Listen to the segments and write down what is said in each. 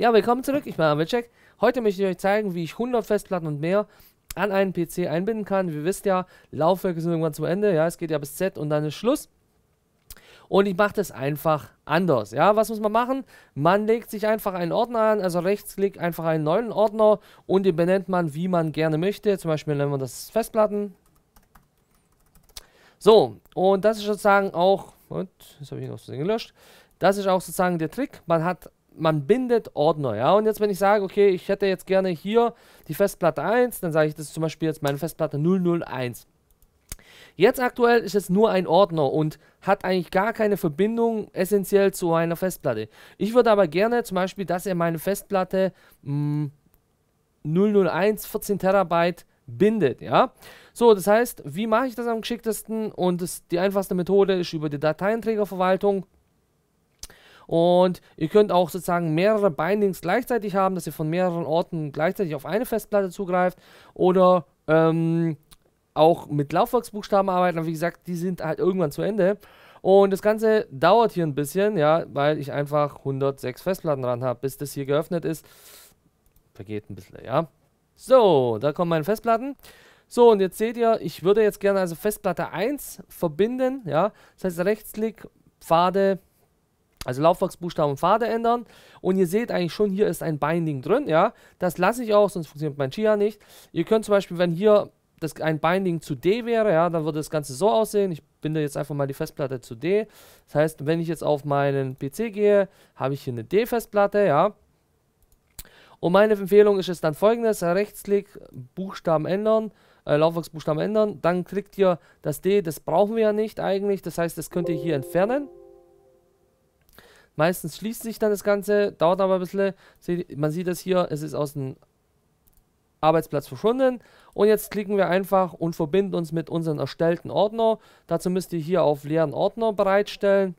Ja, willkommen zurück, ich bin Amelcheck. Heute möchte ich euch zeigen, wie ich 100 Festplatten und mehr an einen PC einbinden kann. Wie ihr wisst ja, Laufwerke sind irgendwann zum Ende, ja, es geht ja bis Z und dann ist Schluss. Und ich mache das einfach anders, ja. Was muss man machen? Man legt sich einfach einen Ordner an, also rechtsklick einfach einen neuen Ordner und den benennt man, wie man gerne möchte. Zum Beispiel nennen wir das Festplatten. So, und das ist sozusagen auch, und, das habe ich noch gelöscht, das ist auch sozusagen der Trick. Man hat man bindet Ordner, ja. Und jetzt, wenn ich sage, okay, ich hätte jetzt gerne hier die Festplatte 1, dann sage ich, das ist zum Beispiel jetzt meine Festplatte 001. Jetzt aktuell ist es nur ein Ordner und hat eigentlich gar keine Verbindung essentiell zu einer Festplatte. Ich würde aber gerne zum Beispiel, dass er meine Festplatte mh, 001 14 Terabyte bindet, ja. So, das heißt, wie mache ich das am geschicktesten? Und das, die einfachste Methode ist über die Dateienträgerverwaltung. Und ihr könnt auch sozusagen mehrere Bindings gleichzeitig haben, dass ihr von mehreren Orten gleichzeitig auf eine Festplatte zugreift oder ähm, auch mit Laufwerksbuchstaben arbeiten. Aber wie gesagt, die sind halt irgendwann zu Ende. Und das Ganze dauert hier ein bisschen, ja, weil ich einfach 106 Festplatten dran habe, bis das hier geöffnet ist. Vergeht ein bisschen, ja. So, da kommen meine Festplatten. So, und jetzt seht ihr, ich würde jetzt gerne also Festplatte 1 verbinden, ja. Das heißt, Rechtsklick, Pfade, also Laufwerksbuchstaben und Pfade ändern. Und ihr seht eigentlich schon, hier ist ein Binding drin. Ja, Das lasse ich auch, sonst funktioniert mein Chia nicht. Ihr könnt zum Beispiel, wenn hier das ein Binding zu D wäre, ja, dann würde das Ganze so aussehen. Ich binde jetzt einfach mal die Festplatte zu D. Das heißt, wenn ich jetzt auf meinen PC gehe, habe ich hier eine D-Festplatte, ja. Und meine Empfehlung ist es dann folgendes, Rechtsklick, Buchstaben ändern, äh, Laufwerksbuchstaben ändern, dann klickt ihr das D, das brauchen wir ja nicht eigentlich, das heißt, das könnt ihr hier entfernen. Meistens schließt sich dann das Ganze, dauert aber ein bisschen. Man sieht das hier, es ist aus dem Arbeitsplatz verschwunden. Und jetzt klicken wir einfach und verbinden uns mit unserem erstellten Ordner. Dazu müsst ihr hier auf leeren Ordner bereitstellen.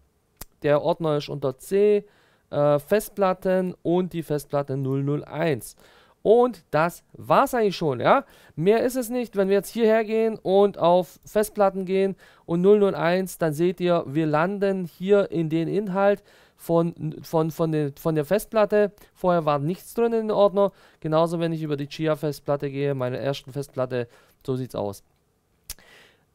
Der Ordner ist unter C, äh, Festplatten und die Festplatte 001. Und das war es eigentlich schon, ja. Mehr ist es nicht. Wenn wir jetzt hierher gehen und auf Festplatten gehen und 001, dann seht ihr, wir landen hier in den Inhalt von, von, von, den, von der Festplatte. Vorher war nichts drin in den Ordner. Genauso, wenn ich über die Chia-Festplatte gehe, meine ersten Festplatte, so sieht es aus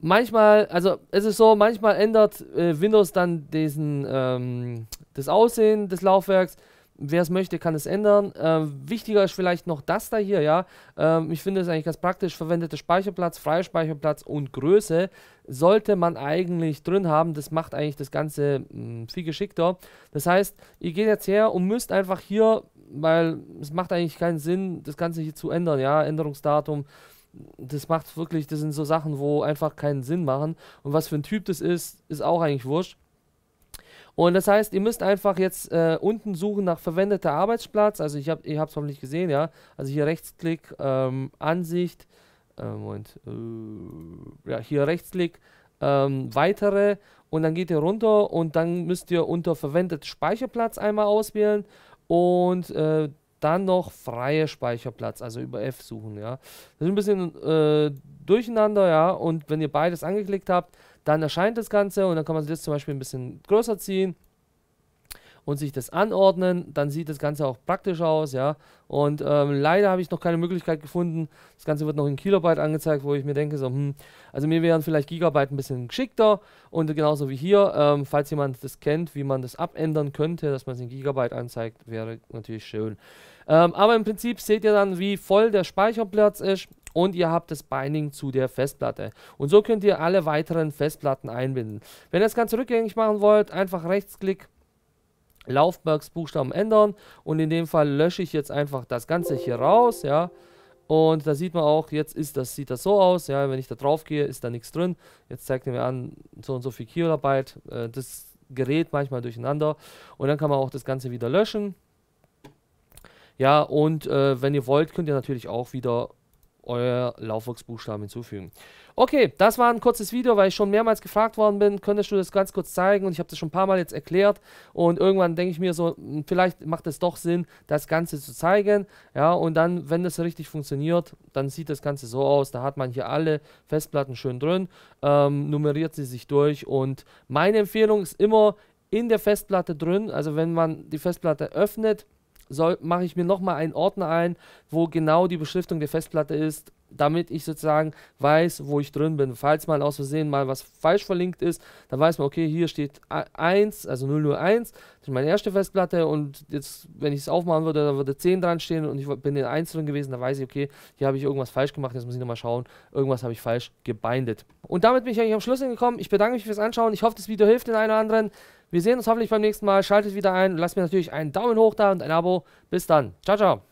manchmal, also es ist so, manchmal ändert äh, Windows dann diesen, ähm, das Aussehen des Laufwerks. Wer es möchte, kann es ändern. Ähm, wichtiger ist vielleicht noch das da hier, ja. Ähm, ich finde es eigentlich ganz praktisch. Verwendete Speicherplatz, freier Speicherplatz und Größe sollte man eigentlich drin haben. Das macht eigentlich das Ganze mh, hm, viel geschickter. Das heißt, ihr geht jetzt her und müsst einfach hier, weil es macht eigentlich keinen Sinn, das Ganze hier zu ändern, ja. Änderungsdatum das macht wirklich, das sind so Sachen, wo einfach keinen Sinn machen. Und was für ein Typ das ist, ist auch eigentlich wurscht. Und das heißt, ihr müsst einfach jetzt äh, unten suchen nach verwendeter Arbeitsplatz. Also ich habe, ihr habt es hoffentlich gesehen, ja. Also hier Rechtsklick, ähm, Ansicht, äh, Moment, äh, ja, hier Rechtsklick, ähm, weitere und dann geht ihr runter und dann müsst ihr unter verwendet Speicherplatz einmal auswählen und äh, dann noch freie Speicherplatz, also über F suchen, ja. Das ist ein bisschen äh, durcheinander, ja, und wenn ihr beides angeklickt habt, dann erscheint das Ganze und dann kann man das zum Beispiel ein bisschen größer ziehen und sich das anordnen, dann sieht das Ganze auch praktisch aus, ja. Und ähm, leider habe ich noch keine Möglichkeit gefunden. Das Ganze wird noch in Kilobyte angezeigt, wo ich mir denke, so, hm, also mir wären vielleicht Gigabyte ein bisschen geschickter und genauso wie hier, ähm, falls jemand das kennt, wie man das abändern könnte, dass man es in Gigabyte anzeigt, wäre natürlich schön. Ähm, aber im Prinzip seht ihr dann, wie voll der Speicherplatz ist und ihr habt das Binding zu der Festplatte. Und so könnt ihr alle weiteren Festplatten einbinden. Wenn ihr das Ganze rückgängig machen wollt, einfach rechtsklick Laufwerksbuchstaben ändern und in dem Fall lösche ich jetzt einfach das Ganze hier raus, ja. Und da sieht man auch, jetzt ist das, sieht das so aus, ja, wenn ich da drauf gehe, ist da nichts drin. Jetzt zeigt er mir an, so und so viel Kilobyte, äh, das gerät manchmal durcheinander und dann kann man auch das Ganze wieder löschen. Ja, und äh, wenn ihr wollt, könnt ihr natürlich auch wieder euer Laufwerksbuchstaben hinzufügen. Okay, das war ein kurzes Video, weil ich schon mehrmals gefragt worden bin, könntest du das ganz kurz zeigen und ich habe das schon ein paar Mal jetzt erklärt und irgendwann denke ich mir so, hm, vielleicht macht es doch Sinn, das Ganze zu zeigen, ja, und dann, wenn das richtig funktioniert, dann sieht das Ganze so aus, da hat man hier alle Festplatten schön drin, ähm, nummeriert sie sich durch und meine Empfehlung ist immer in der Festplatte drin, also wenn man die Festplatte öffnet, mache ich mir nochmal einen Ordner ein, wo genau die Beschriftung der Festplatte ist, damit ich sozusagen weiß, wo ich drin bin. Falls mal aus Versehen mal was falsch verlinkt ist, dann weiß man, okay, hier steht 1, also 001, das ist meine erste Festplatte und jetzt, wenn ich es aufmachen würde, dann würde 10 dran stehen und ich bin in 1 drin gewesen, dann weiß ich, okay, hier habe ich irgendwas falsch gemacht, jetzt muss ich nochmal schauen, irgendwas habe ich falsch gebindet. Und damit bin ich eigentlich am Schluss hingekommen. Ich bedanke mich fürs Anschauen. Ich hoffe, das Video hilft den einen oder anderen. Wir sehen uns hoffentlich beim nächsten Mal. Schaltet wieder ein lasst mir natürlich einen Daumen hoch da und ein Abo. Bis dann. Ciao, ciao.